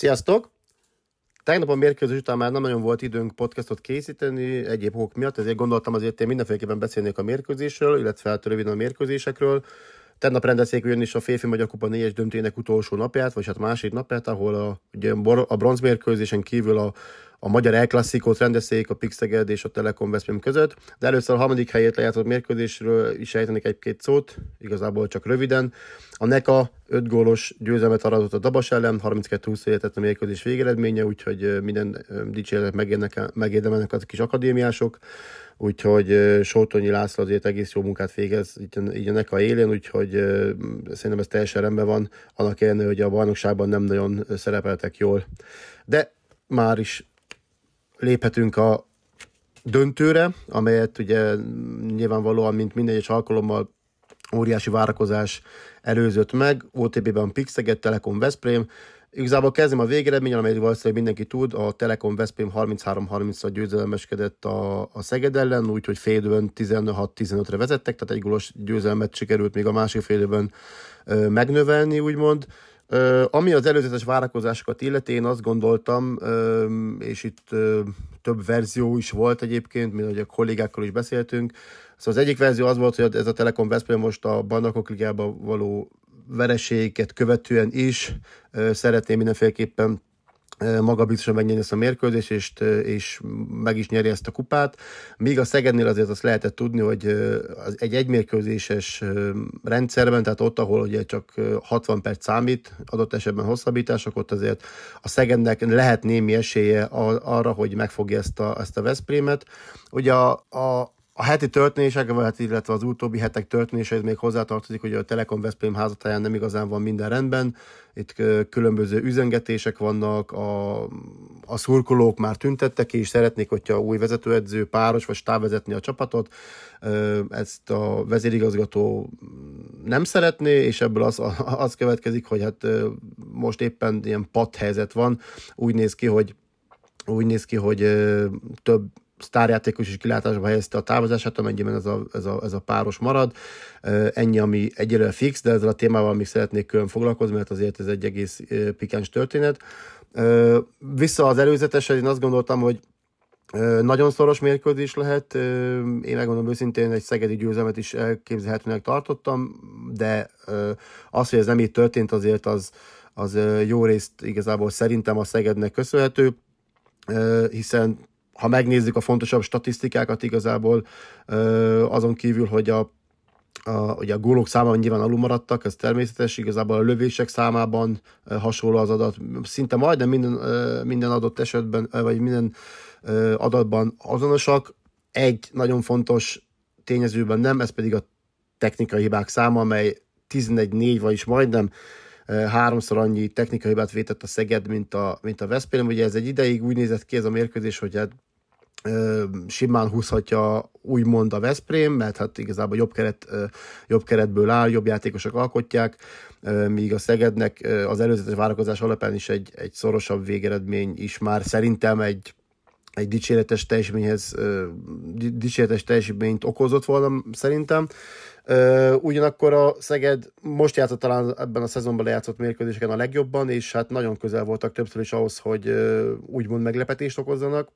Sziasztok! Tegnap a mérkőzés után már nem nagyon volt időnk podcastot készíteni egyéb okok miatt, ezért gondoltam azért én mindenféleképpen beszélnék a mérkőzésről, illetve hát röviden a mérkőzésekről. Tegnap rendezték ugyanis a férfi magyar kupa 4 döntőjének utolsó napját, vagy hát másik napját, ahol a, ugye a bronzmérkőzésen kívül a a magyar elklasszikót rendezték a Pixeged és a Telekom Veszprém között, de először a harmadik helyét lejátszott mérkőzésről is ejtenék egy-két szót, igazából csak röviden. A NECA 5 gólos győzelmet aratott a Dabas ellen, 32-20 lett a mérkőzés végeredménye, úgyhogy minden dicséretet megérdemelnek a kis akadémiások úgyhogy Sótonyi László azért egész jó munkát végez, így, így a NECA élén, úgyhogy szerintem ez teljesen rendben van, annak ellenére, hogy a bajnokságban nem nagyon szerepeltek jól. De már is léphetünk a döntőre, amelyet ugye nyilvánvalóan, mint minden egyes alkalommal óriási várakozás előzött meg, OTP-ben Pixeget, Telekom Veszprém, Igazából kezdem a végeredmény, amelyet valószínűleg mindenki tud, a Telekom Veszprém 33-30-ra győzelmeskedett a, a Szeged ellen, úgyhogy fél időben 16-15-re vezettek, tehát egy gólos győzelmet sikerült még a másik fél időben ö, megnövelni, úgymond ami az előzetes várakozásokat illeti, én azt gondoltam, és itt több verzió is volt egyébként, mint ahogy a kollégákkal is beszéltünk. Szóval az egyik verzió az volt, hogy ez a Telekom Veszprém most a Bajnokok való vereséget követően is szeretné mindenféleképpen maga biztosan ezt a mérkőzést, és, és meg is nyeri ezt a kupát. Míg a Szegednél azért azt lehetett tudni, hogy az egy egymérkőzéses rendszerben, tehát ott, ahol ugye csak 60 perc számít, adott esetben hosszabbítások, ott azért a Szegednek lehet némi esélye arra, hogy megfogja ezt a, ezt a Veszprémet. Ugye a, a a heti történések, illetve az utóbbi hetek történéseit még hozzátartozik, hogy a Telekom Veszprém házatáján nem igazán van minden rendben, itt különböző üzengetések vannak, a, a szurkolók már tüntettek és szeretnék, hogyha új vezetőedző, páros vagy távezetni a csapatot, ezt a vezérigazgató nem szeretné, és ebből az, az következik, hogy hát most éppen ilyen pat helyzet van, úgy néz ki, hogy úgy néz ki, hogy több sztárjátékos is kilátásba helyezte a távozását, amennyiben ez a, ez a, ez a páros marad. Ennyi, ami egyelőre fix, de ezzel a témával még szeretnék külön foglalkozni, mert azért ez egy egész pikáns történet. Vissza az előzeteshez, én azt gondoltam, hogy nagyon szoros mérkőzés lehet, én megmondom őszintén, egy szegedi győzelmet is elképzelhetőnek tartottam, de az, hogy ez nem így történt, azért az, az jó részt igazából szerintem a Szegednek köszönhető, hiszen ha megnézzük a fontosabb statisztikákat igazából, azon kívül, hogy a a, ugye a gólok számában nyilván alul maradtak, ez természetes, igazából a lövések számában hasonló az adat, szinte majdnem minden, minden adott esetben, vagy minden adatban azonosak. Egy nagyon fontos tényezőben nem, ez pedig a technikai hibák száma, amely 11-4, vagyis majdnem háromszor annyi technikai hibát vétett a Szeged, mint a, mint a Veszprém. Ugye ez egy ideig úgy nézett ki ez a mérkőzés, hogy hát simán húzhatja úgymond a Veszprém, mert hát igazából jobb, keret, jobb keretből áll, jobb játékosok alkotják, míg a Szegednek az előzetes várakozás alapján is egy, egy szorosabb végeredmény is már szerintem egy egy dicséretes teljesítményhez, dicséretes teljesítményt okozott volna szerintem. Ugyanakkor a Szeged most játszott talán ebben a szezonban lejátszott mérkőzéseken a legjobban, és hát nagyon közel voltak többször is ahhoz, hogy úgymond meglepetést okozzanak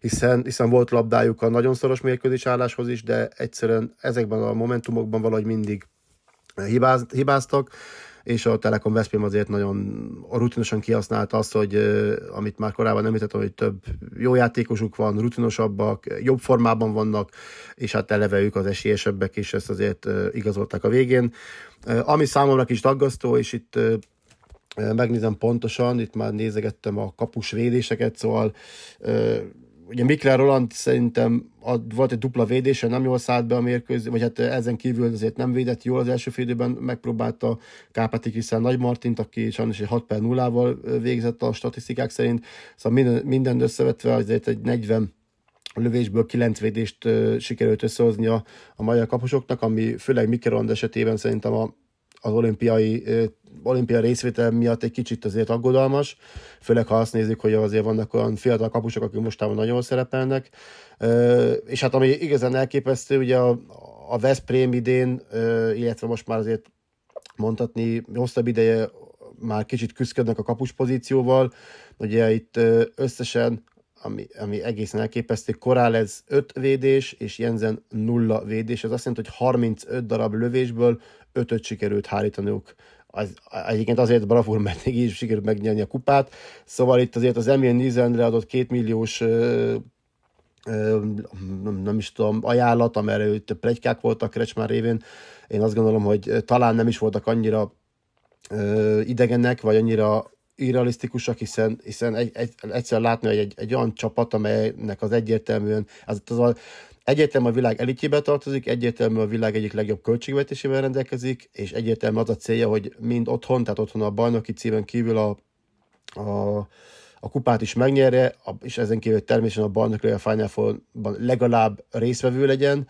hiszen, hiszen volt labdájuk a nagyon szoros mérkőzés álláshoz is, de egyszerűen ezekben a momentumokban valahogy mindig hibáz, hibáztak, és a Telekom Veszprém azért nagyon rutinosan kihasználta azt, hogy amit már korábban említettem, hogy több jó játékosuk van, rutinosabbak, jobb formában vannak, és hát eleve ők az esélyesebbek, és ezt azért igazolták a végén. Ami számomra is aggasztó, és itt megnézem pontosan, itt már nézegettem a kapus védéseket, szóval ugye Miklán Roland szerintem volt egy dupla védése, nem jól szállt be a mérkőzés, vagy hát ezen kívül azért nem védett jól az első fél időben, megpróbálta Kápáti Krisztán Nagy Martint, aki sajnos egy 6 per 0-val végzett a statisztikák szerint, szóval minden, minden összevetve azért egy 40 lövésből kilenc védést sikerült összehozni a, a magyar kapusoknak, ami főleg Mikelond esetében szerintem a az olimpiai olimpia részvétel miatt egy kicsit azért aggodalmas, főleg ha azt nézzük, hogy azért vannak olyan fiatal kapusok, akik mostában nagyon szerepelnek, és hát ami igazán elképesztő, ugye a, a Veszprém idén, illetve most már azért mondhatni hosszabb ideje már kicsit küzdködnek a kapus pozícióval, ugye itt összesen ami, ami egészen elképesztő. Korál ez 5 védés, és Jensen 0 védés. Ez azt jelenti, hogy 35 darab lövésből 5-öt sikerült hárítaniuk az, egyébként azért bravúr, mert még is sikerült megnyerni a kupát. Szóval itt azért az Emil Nizendre adott kétmilliós nem is tudom, ajánlat, amelyre őt plegykák voltak Krecsmár révén. Én azt gondolom, hogy talán nem is voltak annyira idegenek, vagy annyira irrealisztikusak, hiszen, hiszen egy, egy, egyszer látni, hogy egy, egy olyan csapat, amelynek az egyértelműen, az, az a, egyértelmű a világ elitjébe tartozik, egyértelmű a világ egyik legjobb költségvetésével rendelkezik, és egyértelmű az a célja, hogy mind otthon, tehát otthon a bajnoki címen kívül a, a, a kupát is megnyerje, és ezen kívül természetesen a bajnokra a Final Four-ban legalább részvevő legyen,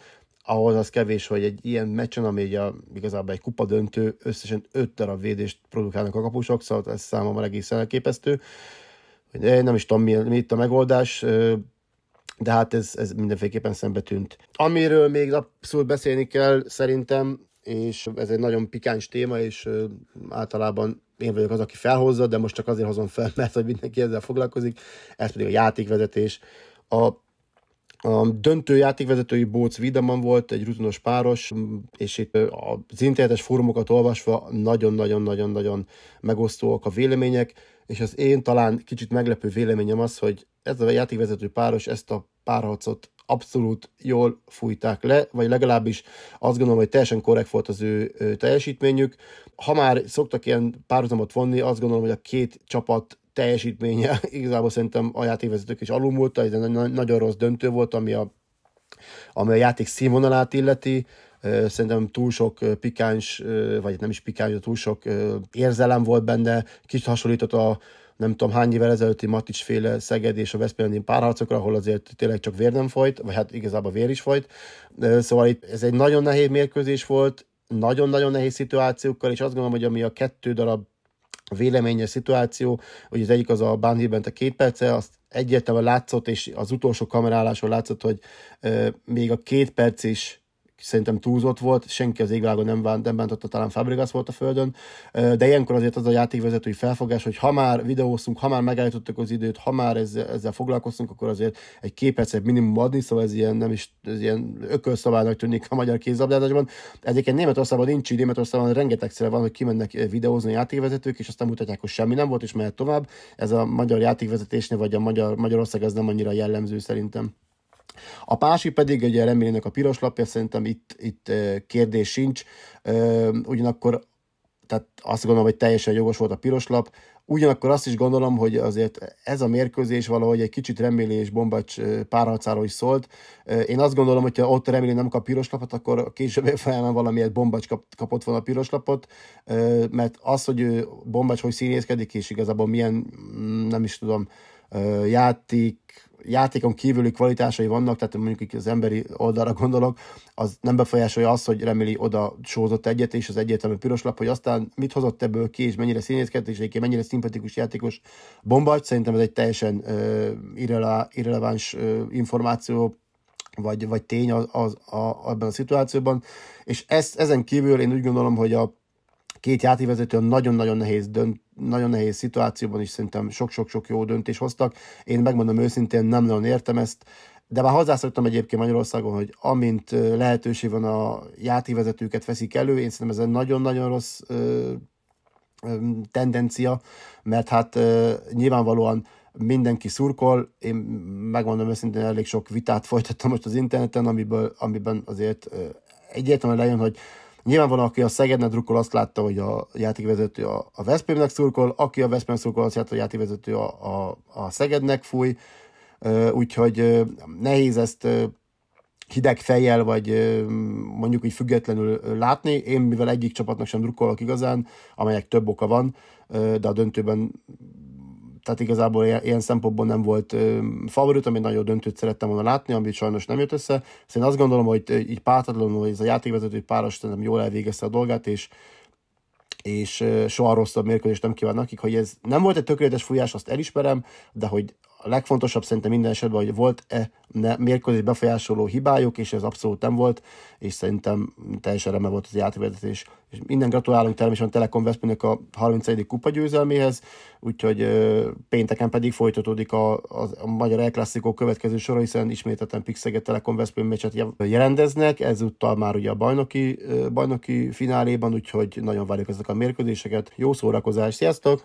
ahhoz az kevés, hogy egy ilyen meccsen, ami egy a, igazából egy kupa döntő, összesen öt darab védést produkálnak a kapusok, szóval ez számomra egészen elképesztő. Eh, nem is tudom, mi, mi itt a megoldás, de hát ez, ez mindenféleképpen szembe tűnt. Amiről még abszolút beszélni kell szerintem, és ez egy nagyon pikáns téma, és általában én vagyok az, aki felhozza, de most csak azért hozom fel, mert hogy mindenki ezzel foglalkozik, ez pedig a játékvezetés. A a döntő játékvezetői Bóc Wiedemann volt, egy rutinos páros, és itt az internetes fórumokat olvasva nagyon-nagyon-nagyon-nagyon megosztóak a vélemények, és az én talán kicsit meglepő véleményem az, hogy ez a játékvezető páros ezt a párharcot abszolút jól fújták le, vagy legalábbis azt gondolom, hogy teljesen korrekt volt az ő teljesítményük. Ha már szoktak ilyen párhuzamot vonni, azt gondolom, hogy a két csapat teljesítménye. Igazából szerintem a játékvezetők is alulmúlta, ez egy nagyon rossz döntő volt, ami a, ami a játék színvonalát illeti. Szerintem túl sok pikáns, vagy nem is pikáns, de túl sok érzelem volt benne, kicsit hasonlított a nem tudom hány évvel ezelőtti Matics féle Szeged és a Veszprémi párharcokra, ahol azért tényleg csak vér nem folyt, vagy hát igazából vér is folyt. Szóval itt ez egy nagyon nehéz mérkőzés volt, nagyon-nagyon nehéz szituációkkal, és azt gondolom, hogy ami a kettő darab véleménye, szituáció, hogy az egyik az a Bánhírben a két perce, azt egyértelműen látszott, és az utolsó kameráláson látszott, hogy euh, még a két perc is szerintem túlzott volt, senki az égvágon nem, bánt, nem bántotta, talán Fabregas volt a földön, de ilyenkor azért az a játékvezetői felfogás, hogy ha már videóztunk, ha már megállítottuk az időt, ha már ezzel, ezzel foglalkoztunk, akkor azért egy képercet minimum adni, szóval ez ilyen nem is ez ilyen ökölszabálynak tűnik a magyar kézabdázásban. Egyébként Németországban nincs így, Németországban rengetegszer van, hogy kimennek videózni a játékvezetők, és aztán mutatják, hogy semmi nem volt, és mehet tovább. Ez a magyar játékvezetésnél, vagy a magyar, Magyarország ez nem annyira jellemző szerintem. A Pási pedig ugye remélnek a piros lapja, szerintem itt, itt kérdés sincs, ugyanakkor tehát azt gondolom, hogy teljesen jogos volt a piros lap, Ugyanakkor azt is gondolom, hogy azért ez a mérkőzés valahogy egy kicsit Reméli és Bombacs párharcáról is szólt. Én azt gondolom, hogy ha ott Reméli nem kap piros lapot, akkor a később folyamán valamiért Bombacs kap, kapott volna piros lapot, mert az, hogy ő Bombacs hogy színészkedik, és igazából milyen, mm, nem is tudom, játék játékon kívüli kvalitásai vannak, tehát mondjuk az emberi oldalra gondolok, az nem befolyásolja azt, hogy reméli oda sózott egyet, és az egyetemű piros lap, hogy aztán mit hozott ebből ki, és mennyire színészkedett, és egyébként mennyire szimpatikus játékos bomba, Szerintem ez egy teljesen uh, irrele- irreleváns uh, információ, vagy, vagy tény az, az, a, abban a szituációban. És ezt, ezen kívül én úgy gondolom, hogy a két játékvezető nagyon-nagyon nehéz dönt, nagyon nehéz szituációban is szerintem sok-sok-sok jó döntés hoztak. Én megmondom őszintén, nem nagyon értem ezt, de már hozzászoktam egyébként Magyarországon, hogy amint lehetőség van a játékvezetőket veszik elő, én szerintem ez egy nagyon-nagyon rossz ö, ö, tendencia, mert hát ö, nyilvánvalóan mindenki szurkol, én megmondom őszintén, elég sok vitát folytattam most az interneten, amiből, amiben azért egyértelműen lejön, hogy van aki a Szegednek drukkol, azt látta, hogy a játékvezető a, a Veszprémnek szurkol, aki a Veszprémnek szurkol, azt látta, hogy a játékvezető a, a, a Szegednek fúj, úgyhogy nehéz ezt hideg fejjel, vagy mondjuk így függetlenül látni. Én, mivel egyik csapatnak sem drukkolok igazán, amelyek több oka van, de a döntőben tehát igazából ilyen szempontból nem volt favorit, amit nagyon döntőt szerettem volna látni, amit sajnos nem jött össze. Szóval én azt gondolom, hogy így pártatlanul ez a játékvezető páros nem jól elvégezte a dolgát, és és soha rosszabb mérkőzést nem kíván nekik, hogy ez nem volt egy tökéletes fújás, azt elismerem, de hogy a legfontosabb szerintem minden esetben, hogy volt-e ne, mérkőzés befolyásoló hibájuk, és ez abszolút nem volt, és szerintem teljesen remek volt az játékvezetés. És minden gratulálunk természetesen Telekom Veszprémnek a 31. kupa győzelméhez, úgyhogy ö, pénteken pedig folytatódik a, a, a Magyar Elklasszikó következő sora, hiszen ismételten Pixeget Telekom Veszprém meccset jelendeznek, ezúttal már ugye a bajnoki, ö, bajnoki fináléban, úgyhogy nagyon várjuk ezek a mérkőzéseket. Jó szórakozást, sziasztok!